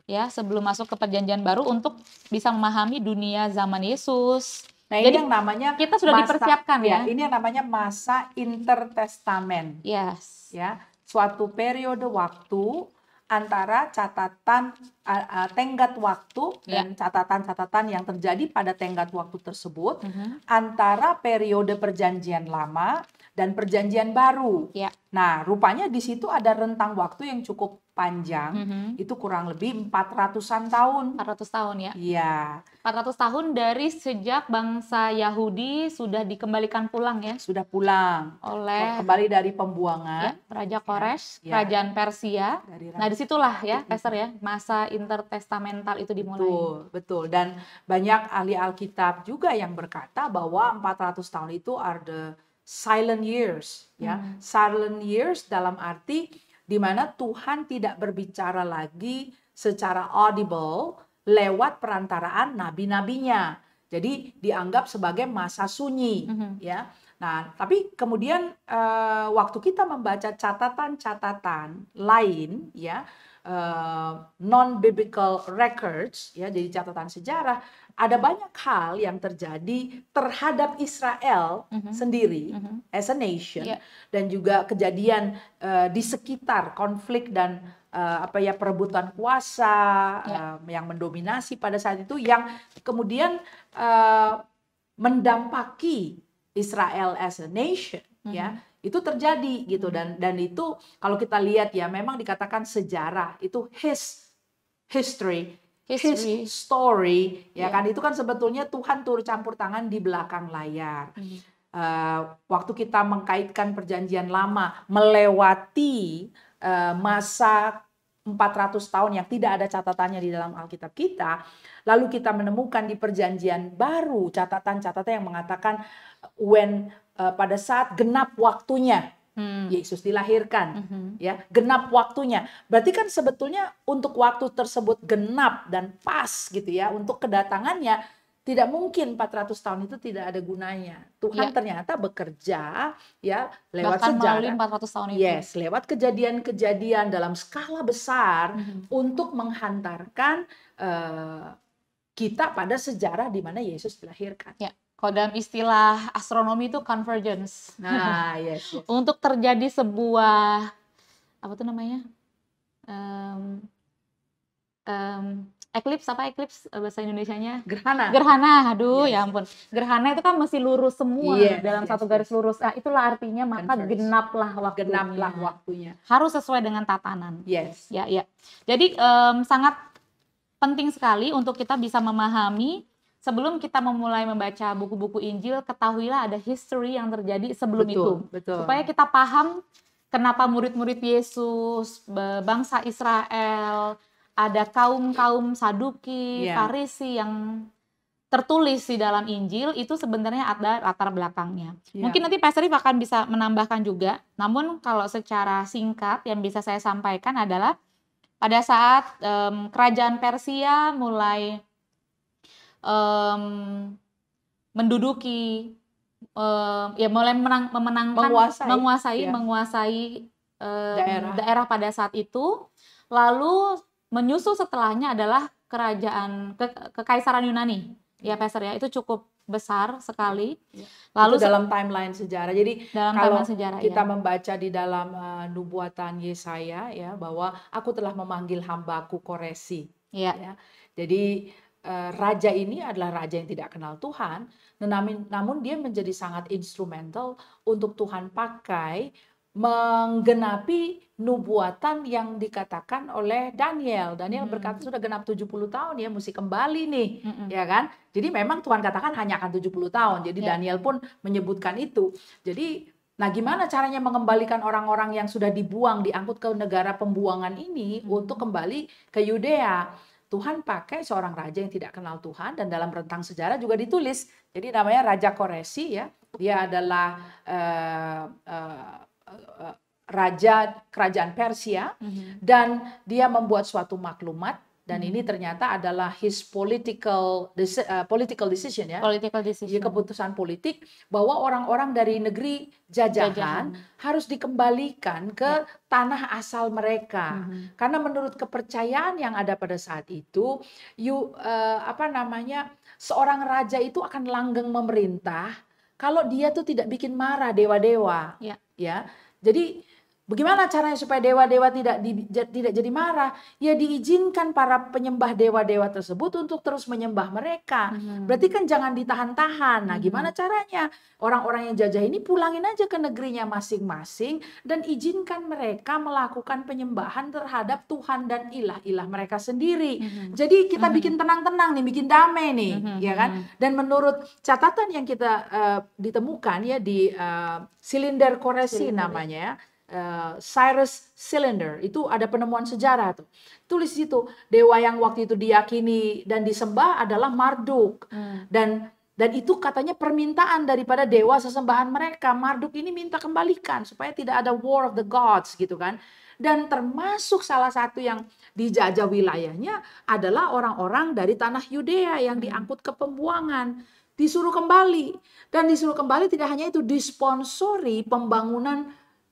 ya sebelum masuk ke perjanjian baru untuk bisa memahami dunia zaman Yesus. Nah, Jadi ini yang namanya kita sudah masa, dipersiapkan ya. ya. Ini yang namanya masa intertestamen. Yes. Ya, suatu periode waktu antara catatan uh, tenggat waktu yeah. dan catatan-catatan yang terjadi pada tenggat waktu tersebut, mm -hmm. antara periode perjanjian lama dan perjanjian baru. Ya. Nah, rupanya di situ ada rentang waktu yang cukup panjang, mm -hmm. itu kurang lebih 400-an tahun. 400 tahun ya? Iya. 400 tahun dari sejak bangsa Yahudi sudah dikembalikan pulang ya? Sudah pulang. Oleh? Kembali dari pembuangan. Ya, Raja Koresh, ya, ya. Kerajaan Persia. Dari Raja. Nah, disitulah ya, Pastor ya, masa intertestamental itu dimulai. Betul, betul. Dan banyak ahli Alkitab juga yang berkata bahwa 400 tahun itu are the silent years ya hmm. silent years dalam arti di mana Tuhan tidak berbicara lagi secara audible lewat perantaraan nabi-nabinya jadi dianggap sebagai masa sunyi hmm. ya nah tapi kemudian eh, waktu kita membaca catatan-catatan lain ya uh, non-biblical records, ya, jadi catatan sejarah, ada banyak hal yang terjadi terhadap Israel mm -hmm. sendiri, mm -hmm. as a nation, yeah. dan juga kejadian uh, di sekitar konflik dan uh, apa ya perebutan kuasa yeah. uh, yang mendominasi pada saat itu, yang kemudian uh, mendampaki Israel as a nation, mm -hmm. ya mm-hmm itu terjadi gitu hmm. dan dan itu kalau kita lihat ya memang dikatakan sejarah itu his history History. His story, ya yeah. kan itu kan sebetulnya Tuhan turut campur tangan di belakang layar. Mm. Uh, waktu kita mengkaitkan perjanjian lama melewati uh, masa 400 tahun yang tidak ada catatannya di dalam Alkitab kita, lalu kita menemukan di perjanjian baru catatan-catatan yang mengatakan when uh, pada saat genap waktunya hmm. Yesus dilahirkan hmm. ya genap waktunya berarti kan sebetulnya untuk waktu tersebut genap dan pas gitu ya untuk kedatangannya tidak mungkin 400 tahun itu tidak ada gunanya. Tuhan ya. ternyata bekerja ya lewat Bahkan sejarah. 400 tahun itu. Yes, lewat kejadian-kejadian dalam skala besar mm hmm. untuk menghantarkan uh, kita pada sejarah di mana Yesus dilahirkan. Ya. Kalau dalam istilah astronomi itu convergence. Nah, yes, yes. Iya untuk terjadi sebuah apa tuh namanya? Um, um, eclipse apa eclipse eh, bahasa Indonesianya? Gerhana. Gerhana, aduh yes. Iya ya ampun. Gerhana itu kan mesti lurus semua yes, iya, dalam yes, satu garis lurus. Nah, itulah artinya maka Converse. genaplah waktunya. Genaplah waktunya. Harus sesuai dengan tatanan. Yes. Ya, ya. Jadi um, sangat penting sekali untuk kita bisa memahami sebelum kita memulai membaca buku-buku Injil, ketahuilah ada history yang terjadi sebelum betul, itu. Betul. Supaya kita paham kenapa murid-murid Yesus, bangsa Israel, ada kaum-kaum Saduki, yeah. Farisi yang tertulis di dalam Injil itu sebenarnya ada latar belakangnya. Yeah. Mungkin nanti Pastor Rif akan bisa menambahkan juga. Namun kalau secara singkat yang bisa saya sampaikan adalah pada saat um, kerajaan Persia mulai um, menduduki um, ya mulai menang, memenangkan menguasai menguasai, ya. menguasai um, daerah. daerah pada saat itu lalu menyusul setelahnya adalah kerajaan ke, kekaisaran Yunani ya iya. Peser ya itu cukup besar sekali. Iya. Lalu itu dalam timeline sejarah. Jadi dalam kalau sejarah, kita ya. membaca di dalam eh, nubuatan Yesaya ya bahwa aku telah memanggil hambaku Koresi. Ya. ya. Jadi Eh, raja ini adalah raja yang tidak kenal Tuhan, namun, dia menjadi sangat instrumental untuk Tuhan pakai menggenapi nubuatan yang dikatakan oleh Daniel. Daniel hmm. berkata sudah genap 70 tahun ya mesti kembali nih, hmm. ya kan? Jadi memang Tuhan katakan hanya akan 70 tahun. Jadi yeah. Daniel pun menyebutkan itu. Jadi nah gimana caranya mengembalikan orang-orang yang sudah dibuang diangkut ke negara pembuangan ini hmm. untuk kembali ke Yudea? Tuhan pakai seorang raja yang tidak kenal Tuhan dan dalam rentang sejarah juga ditulis. Jadi namanya Raja Koresi ya. Dia adalah uh, uh, uh, raja kerajaan Persia mm -hmm. dan dia membuat suatu maklumat dan ini hmm. ternyata adalah his political uh, political decision ya political iya, decision keputusan politik bahwa orang-orang dari negeri jajahan, jajahan harus dikembalikan ke ya. tanah asal mereka hmm. karena menurut kepercayaan yang ada pada saat itu you uh, apa namanya seorang raja itu akan langgeng memerintah kalau dia tuh tidak bikin marah dewa-dewa ya, ya. jadi Bagaimana caranya supaya dewa-dewa tidak di, tidak jadi marah? Ya diizinkan para penyembah dewa-dewa tersebut untuk terus menyembah mereka. Hmm. Berarti kan jangan ditahan-tahan. Nah, hmm. gimana caranya? Orang-orang yang jajah ini pulangin aja ke negerinya masing-masing dan izinkan mereka melakukan penyembahan terhadap Tuhan dan ilah-ilah mereka sendiri. Hmm. Jadi kita hmm. bikin tenang-tenang nih, bikin damai nih, hmm. ya kan? Hmm. Dan menurut catatan yang kita uh, ditemukan ya di uh, silinder koresi ya. namanya ya uh, Cyrus Cylinder. Itu ada penemuan sejarah tuh. Tulis di dewa yang waktu itu diyakini dan disembah adalah Marduk. Hmm. Dan dan itu katanya permintaan daripada dewa sesembahan mereka. Marduk ini minta kembalikan supaya tidak ada war of the gods gitu kan. Dan termasuk salah satu yang dijajah wilayahnya adalah orang-orang dari tanah Yudea yang hmm. diangkut ke pembuangan. Disuruh kembali. Dan disuruh kembali tidak hanya itu, disponsori pembangunan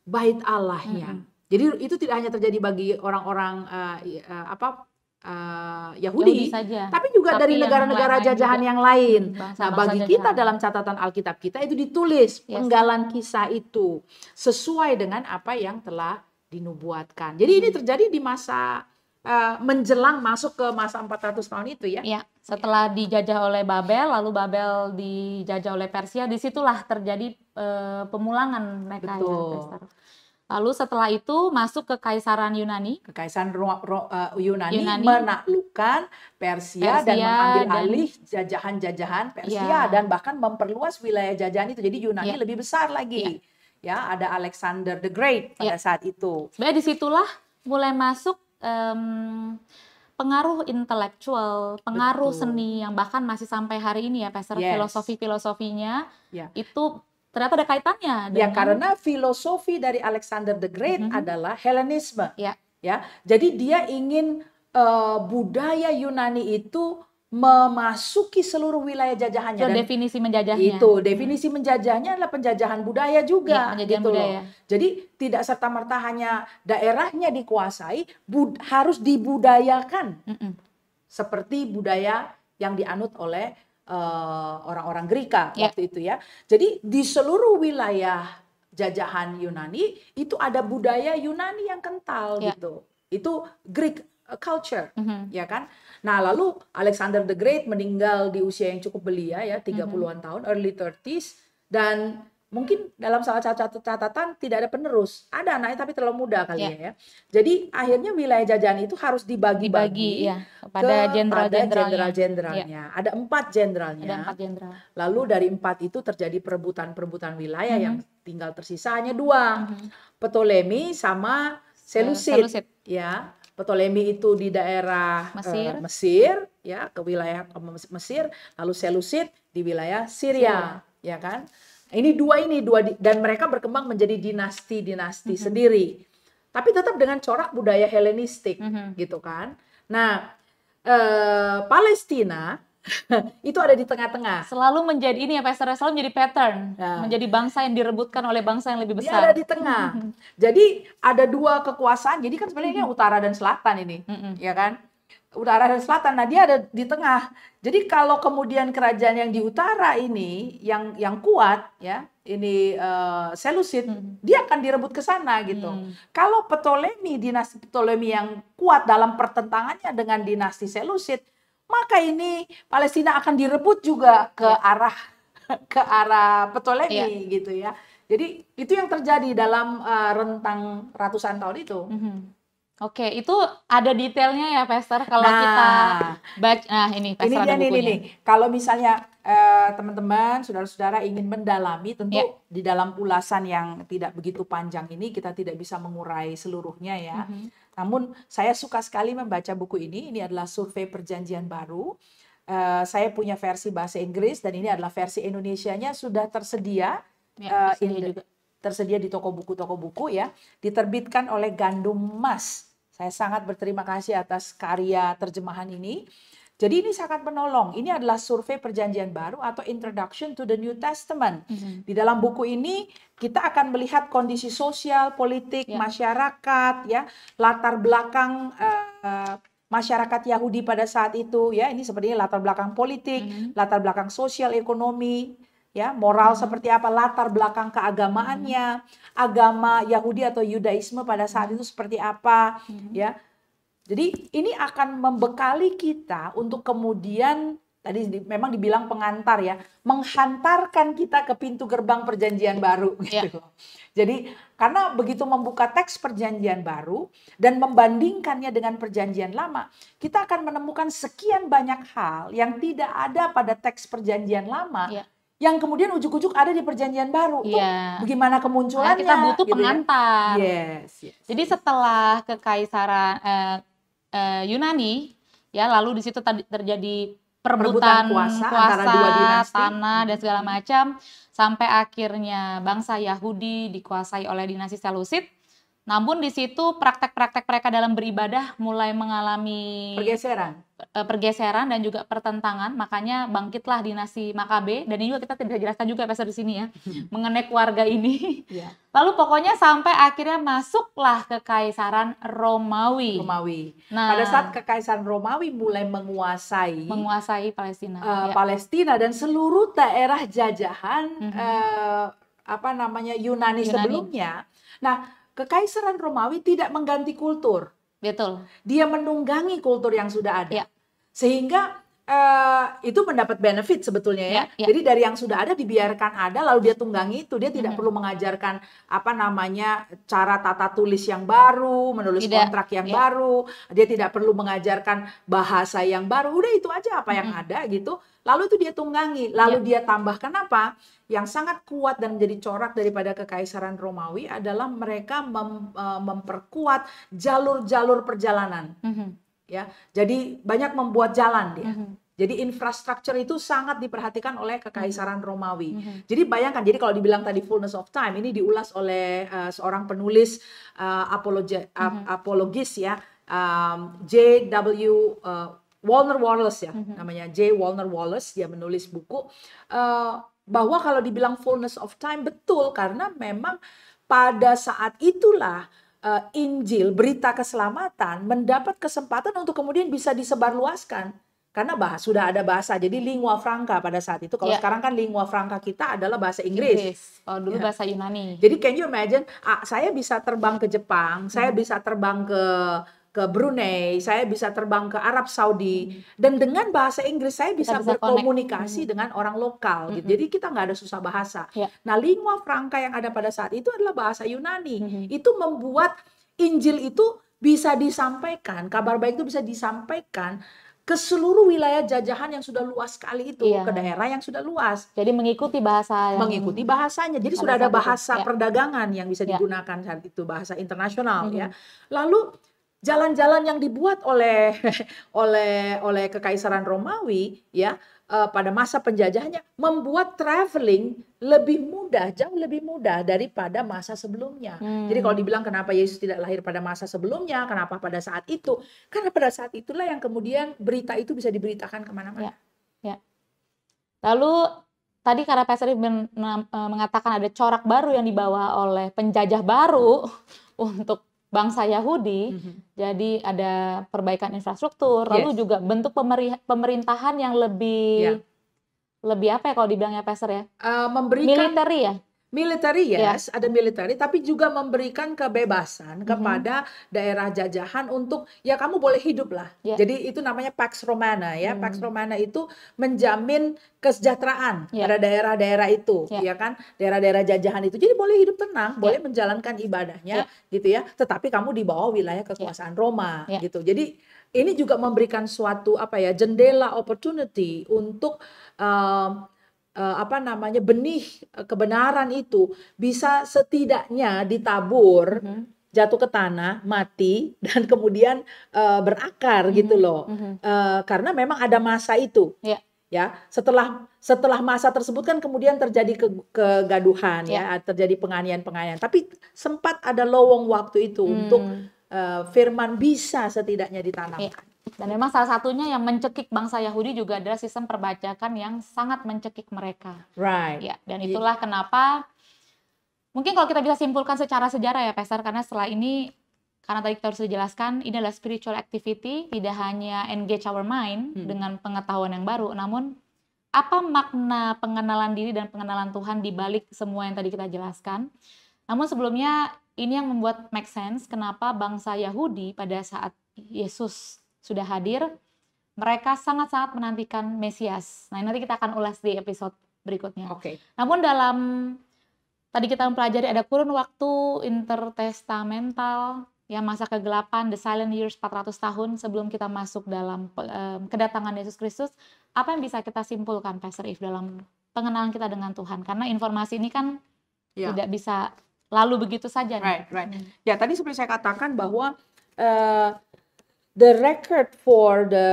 bait Allahnya. Mm -hmm. Jadi itu tidak hanya terjadi bagi orang-orang uh, uh, apa uh, Yahudi, Yahudi saja. tapi juga tapi dari negara-negara jajahan juga, yang lain. Bangsa, nah, bagi jajahan. kita dalam catatan Alkitab kita itu ditulis yes. penggalan kisah itu sesuai dengan apa yang telah dinubuatkan. Jadi hmm. ini mm-hmm. terjadi di masa uh, menjelang masuk ke masa 400 tahun itu ya. Iya. setelah dijajah oleh Babel, lalu Babel dijajah oleh Persia, disitulah terjadi Eh, pemulangan mereka ya, Betul. ya Kaisar. Lalu setelah itu masuk ke Kaisaran Yunani. Kekaisaran uh, eh, Yunani, Yunani menaklukkan Persia, Persia dan mengambil alih jajahan-jajahan Persia ya. dan bahkan memperluas wilayah jajahan itu. Jadi Yunani ya. lebih besar lagi. Ya. ya, ada Alexander the Great pada ya. saat itu. Sebenarnya disitulah mulai masuk um, pengaruh intelektual, pengaruh Betul. seni yang bahkan masih sampai hari ini ya, Pastor yes. filosofi-filosofinya ya. itu ternyata ada kaitannya. Ya, dengan... Ya karena filosofi dari Alexander the Great mm -hmm. adalah Helenisme. Ya. ya. Jadi dia ingin uh, budaya Yunani itu memasuki seluruh wilayah jajahannya. Itu Dan definisi menjajahnya. Itu mm-hmm. definisi menjajahnya adalah penjajahan budaya juga, ya, gitu budaya. loh. Jadi tidak serta merta hanya daerahnya dikuasai, bud harus dibudayakan. Mm -mm. Seperti budaya yang dianut oleh Eh, orang-orang uh, yeah. waktu itu ya. Jadi di seluruh wilayah jajahan Yunani itu ada budaya Yunani yang kental yeah. gitu. Itu Greek culture, mm -hmm. ya kan? Nah, lalu Alexander the Great meninggal di usia yang cukup belia ya, 30-an mm -hmm. tahun, early 30s dan mungkin dalam salah satu catatan tidak ada penerus ada anaknya tapi terlalu muda kali yeah. ya jadi akhirnya wilayah jajahan itu harus dibagi-bagi ya, kepada ya. jenderal-jenderalnya jenderal ya. ada empat jenderalnya jenderal lalu dari empat itu terjadi perebutan-perebutan wilayah -hmm. yang mhm. tinggal tersisa hanya dua mm -hmm. Ptolemy sama Seleucid, Seleucid. ya Ptolemy itu di daerah eh, Mesir, uh, Mesir ya ke wilayah oh, Mesir lalu Seleucid di wilayah Syria, Syria. ya kan ini dua ini dua di, dan mereka berkembang menjadi dinasti-dinasti mm -hmm. sendiri. Tapi tetap dengan corak budaya Helenistik mm -hmm. gitu kan. Nah, eh, Palestina itu ada di tengah-tengah. Selalu menjadi ini ya Pastor, selalu menjadi pattern, ya. menjadi bangsa yang direbutkan oleh bangsa yang lebih besar. Dia ada di tengah. Mm-hmm. jadi ada dua kekuasaan. Jadi kan sebenarnya mm -hmm. utara dan selatan ini, mm -hmm. ya kan? utara dan selatan. Nah, dia ada di tengah. Jadi kalau kemudian kerajaan yang di utara ini yang yang kuat ya, ini uh, Seleucid, hmm. dia akan direbut ke sana gitu. Hmm. Kalau Ptolemy dinasti Ptolemy yang kuat dalam pertentangannya dengan dinasti Seleucid, maka ini Palestina akan direbut juga ke ya. arah ke arah Ptolemy ya. gitu ya. Jadi itu yang terjadi dalam uh, rentang ratusan tahun itu. -hmm. Oke, itu ada detailnya ya, Pastor. Kalau nah, kita baca, nah ini Pastor ini dia, ada bukunya. Ini, ini. Kalau misalnya eh, teman-teman, saudara-saudara ingin mendalami, tentu yeah. di dalam ulasan yang tidak begitu panjang ini kita tidak bisa mengurai seluruhnya ya. Mm -hmm. Namun saya suka sekali membaca buku ini. Ini adalah survei perjanjian baru. Eh, saya punya versi bahasa Inggris dan ini adalah versi Indonesia-nya sudah tersedia. Ya, uh, in the, juga tersedia di toko buku-toko buku ya, diterbitkan oleh Gandum Mas. Saya sangat berterima kasih atas karya terjemahan ini. Jadi ini sangat menolong. Ini adalah survei perjanjian baru atau Introduction to the New Testament. Mm -hmm. Di dalam buku ini kita akan melihat kondisi sosial, politik, yeah. masyarakat, ya latar belakang uh, uh, masyarakat Yahudi pada saat itu. Ya ini sebenarnya latar belakang politik, mm -hmm. latar belakang sosial, ekonomi, ya moral hmm. seperti apa latar belakang keagamaannya hmm. agama Yahudi atau Yudaisme pada saat hmm. itu seperti apa ya jadi ini akan membekali kita untuk kemudian tadi di, memang dibilang pengantar ya menghantarkan kita ke pintu gerbang perjanjian baru ya. gitu ya. jadi karena begitu membuka teks perjanjian baru dan membandingkannya dengan perjanjian lama kita akan menemukan sekian banyak hal yang tidak ada pada teks perjanjian lama ya yang kemudian ujuk-ujuk ada di perjanjian baru yeah. Iya. bagaimana nah, kemunculannya kita butuh gitu ya. pengantar ya? yes, yes, jadi setelah kekaisaran eh, eh, Yunani ya lalu di situ terjadi perebutan, kuasa, kuasa antara dua tanah dan segala hmm. macam sampai akhirnya bangsa Yahudi dikuasai oleh dinasti Seleucid namun di situ praktek-praktek mereka dalam beribadah mulai mengalami pergeseran, e, pergeseran dan juga pertentangan. Makanya bangkitlah dinasti Makabe dan ini juga kita tidak jelaskan juga pastor di sini ya mengenai keluarga ini. Ya. Lalu pokoknya sampai akhirnya masuklah ke Kaisaran Romawi. Romawi. Nah, pada saat kekaisaran Romawi mulai menguasai menguasai Palestina, uh, ya. Palestina dan seluruh daerah jajahan mm -hmm. uh, apa namanya Yunani, Yunani. sebelumnya. Nah Kekaisaran Romawi tidak mengganti kultur. Betul. Dia menunggangi kultur yang sudah ada. Ya. Sehingga uh, itu mendapat benefit sebetulnya ya. ya, ya. Jadi dari yang sudah ada dibiarkan ada lalu dia tunggangi itu dia tidak -hmm. perlu mengajarkan apa namanya cara tata tulis yang baru, menulis tidak. kontrak yang ya. baru, dia tidak perlu mengajarkan bahasa yang baru. Udah itu aja apa -hmm. yang ada gitu. Lalu itu dia tunggangi, lalu ya. dia tambah. Kenapa? Yang sangat kuat dan menjadi corak daripada kekaisaran Romawi adalah mereka mem, e, memperkuat jalur-jalur perjalanan. Mm -hmm. Ya, jadi banyak membuat jalan dia. Mm -hmm. Jadi infrastruktur itu sangat diperhatikan oleh kekaisaran mhm. Romawi. Mm -hmm. Jadi bayangkan, jadi kalau dibilang tadi fullness of time ini diulas oleh uh, seorang penulis uh, apologi, mm -hmm. ap mhm. apologis ya, um, J.W. Walner Wallace ya mm-hmm. namanya J Walner Wallace dia menulis buku uh, bahwa kalau dibilang fullness of time betul karena memang pada saat itulah uh, Injil berita keselamatan mendapat kesempatan untuk kemudian bisa disebarluaskan karena bahas sudah ada bahasa jadi lingua franca pada saat itu kalau yeah. sekarang kan lingua franca kita adalah bahasa Inggris, Inggris. Oh, dulu yeah. bahasa Yunani jadi can you imagine ah, saya bisa terbang ke Jepang mm -hmm. saya mm-hmm. bisa terbang ke ke Brunei, saya bisa terbang ke Arab Saudi, hmm. dan dengan bahasa Inggris saya bisa, bisa berkomunikasi hmm. dengan orang lokal. Gitu. Hmm. Gitu. Jadi kita nggak ada susah bahasa. Yeah. Nah, lingua franca yang ada pada saat itu adalah bahasa Yunani. Hmm. Itu membuat Injil itu bisa disampaikan, kabar baik itu bisa disampaikan ke seluruh wilayah jajahan yang sudah luas sekali itu iya. ke daerah yang sudah luas. Jadi mengikuti bahasa yang mengikuti bahasanya. Jadi sudah ada bahasa itu. Ya. perdagangan ya. yang bisa ya. digunakan saat itu bahasa internasional mm -hmm. ya. Lalu jalan-jalan yang dibuat oleh oleh oleh kekaisaran Romawi ya eh, pada masa penjajahannya membuat traveling lebih mudah, jauh lebih mudah daripada masa sebelumnya. Hmm. Jadi kalau dibilang kenapa Yesus tidak lahir pada masa sebelumnya, kenapa pada saat itu? Karena pada saat itulah yang kemudian berita itu bisa diberitakan kemana-mana. Ya. ya. Lalu tadi karena Pastor eh, mengatakan ada corak baru yang dibawa oleh penjajah baru hmm. untuk bangsa Yahudi. Mm-hmm. Jadi ada perbaikan infrastruktur, yes. lalu juga bentuk pemerintahan yang lebih yeah. lebih apa ya kalau dibilangnya peser ya? Uh, memberikan militer ya military yes, ya. ada military tapi juga memberikan kebebasan mm-hmm. kepada daerah jajahan untuk ya kamu boleh hidup lah. Yeah. Jadi itu namanya Pax Romana ya. Mm. Pax Romana itu menjamin kesejahteraan yeah. pada daerah-daerah itu, yeah. ya kan? Daerah-daerah jajahan itu. Jadi boleh hidup tenang, yeah. boleh menjalankan ibadahnya yeah. gitu ya. Tetapi kamu di bawah wilayah ya. kekuasaan yeah. Roma yeah. gitu. Jadi ini juga memberikan suatu apa ya jendela opportunity untuk uh, Eh, apa namanya benih eh, kebenaran itu bisa setidaknya ditabur mm -hmm. jatuh ke tanah mati dan kemudian uh, berakar mm -hmm. gitu loh mm -hmm. uh, karena memang ada masa itu yeah. ya setelah setelah masa tersebut kan kemudian terjadi ke, kegaduhan yeah. ya terjadi penganiayaan penganiayaan tapi sempat ada lowong waktu itu mm. untuk uh, firman bisa setidaknya ditanamkan yeah. Dan memang salah satunya yang mencekik bangsa Yahudi juga adalah sistem perbajakan yang sangat mencekik mereka. Right. Ya, dan itulah yeah. kenapa mungkin kalau kita bisa simpulkan secara sejarah ya, Pastor, karena setelah ini karena tadi kita sudah jelaskan, ini adalah spiritual activity, tidak hanya engage our mind hmm. dengan pengetahuan yang baru, namun apa makna pengenalan diri dan pengenalan Tuhan di balik semua yang tadi kita jelaskan. Namun sebelumnya ini yang membuat make sense kenapa bangsa Yahudi pada saat Yesus sudah hadir. Mereka sangat-sangat menantikan Mesias. Nah, nanti kita akan ulas di episode berikutnya. Oke. Okay. Namun dalam tadi kita mempelajari ada kurun waktu intertestamental ya masa kegelapan the silent years 400 tahun sebelum kita masuk dalam um, kedatangan Yesus Kristus apa yang bisa kita simpulkan Pastor If dalam pengenalan kita dengan Tuhan karena informasi ini kan yeah. tidak bisa lalu begitu saja right nih. right hmm. ya tadi seperti saya katakan bahwa uh, the record for the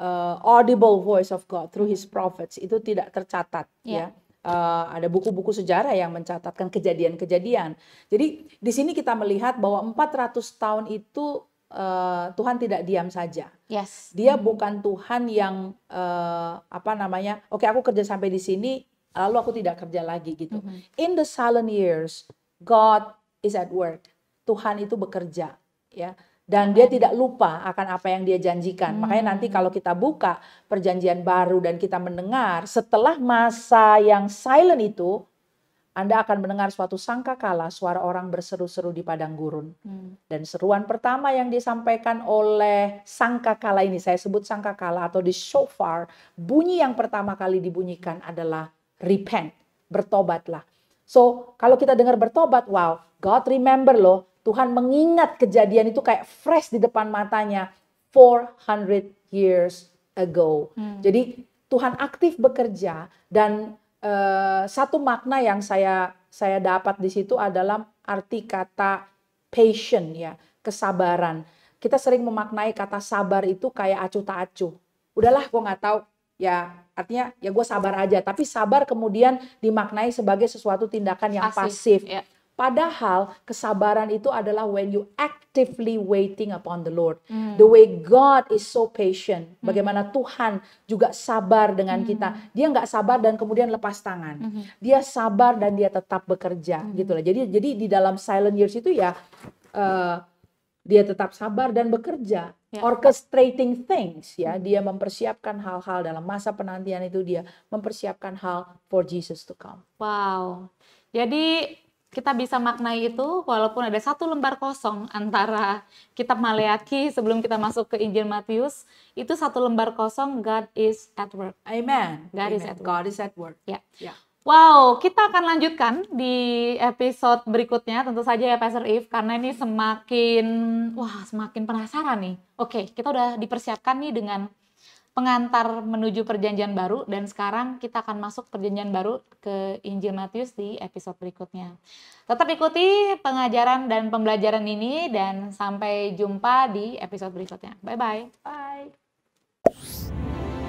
uh, audible voice of God through his prophets itu tidak tercatat yeah. ya. Uh, ada buku-buku sejarah yang mencatatkan kejadian-kejadian. Jadi di sini kita melihat bahwa 400 tahun itu uh, Tuhan tidak diam saja. Yes. Dia hmm. bukan Tuhan yang uh, apa namanya, oke okay, aku kerja sampai di sini lalu aku tidak kerja lagi gitu. Hmm. In the silent years God is at work. Tuhan itu bekerja ya dan dia tidak lupa akan apa yang dia janjikan. Hmm. Makanya nanti kalau kita buka perjanjian baru dan kita mendengar setelah masa yang silent itu, Anda akan mendengar suatu sangkakala suara orang berseru-seru di padang gurun. Hmm. Dan seruan pertama yang disampaikan oleh sangkakala ini, saya sebut sangkakala atau di shofar, bunyi yang pertama kali dibunyikan adalah repent, bertobatlah. So, kalau kita dengar bertobat, wow, God remember loh, Tuhan mengingat kejadian itu kayak fresh di depan matanya 400 years ago. Hmm. Jadi Tuhan aktif bekerja dan uh, satu makna yang saya saya dapat di situ adalah arti kata patient ya, kesabaran. Kita sering memaknai kata sabar itu kayak acuh tak acuh. Udahlah, gue nggak tahu. Ya, artinya ya gue sabar aja. Tapi sabar kemudian dimaknai sebagai sesuatu tindakan yang pasif. pasif. Ya. Padahal kesabaran itu adalah when you actively waiting upon the Lord. Mm. The way God is so patient. Hmm. Bagaimana Tuhan juga sabar dengan mm. kita. Dia nggak sabar dan kemudian lepas tangan. -hmm. Dia sabar dan dia tetap bekerja mm. gitulah. Jadi jadi di dalam silent years itu ya uh, dia tetap sabar dan bekerja. Yeah. Orchestrating things ya. Mm. Dia mempersiapkan hal-hal dalam masa penantian itu dia mempersiapkan hal for Jesus to come. Wow. Jadi kita bisa maknai itu walaupun ada satu lembar kosong antara kitab Maleaki sebelum kita masuk ke Injil Matius itu satu lembar kosong God is at work. Amen. God Amen. is at work. is at work. Ya. Yeah. Yeah. Wow, kita akan lanjutkan di episode berikutnya tentu saja ya Pastor If karena ini semakin wah semakin penasaran nih. Oke, kita udah dipersiapkan nih dengan pengantar menuju perjanjian baru dan sekarang kita akan masuk perjanjian baru ke Injil Matius di episode berikutnya. Tetap ikuti pengajaran dan pembelajaran ini dan sampai jumpa di episode berikutnya. Bye-bye. Bye. -bye. Bye.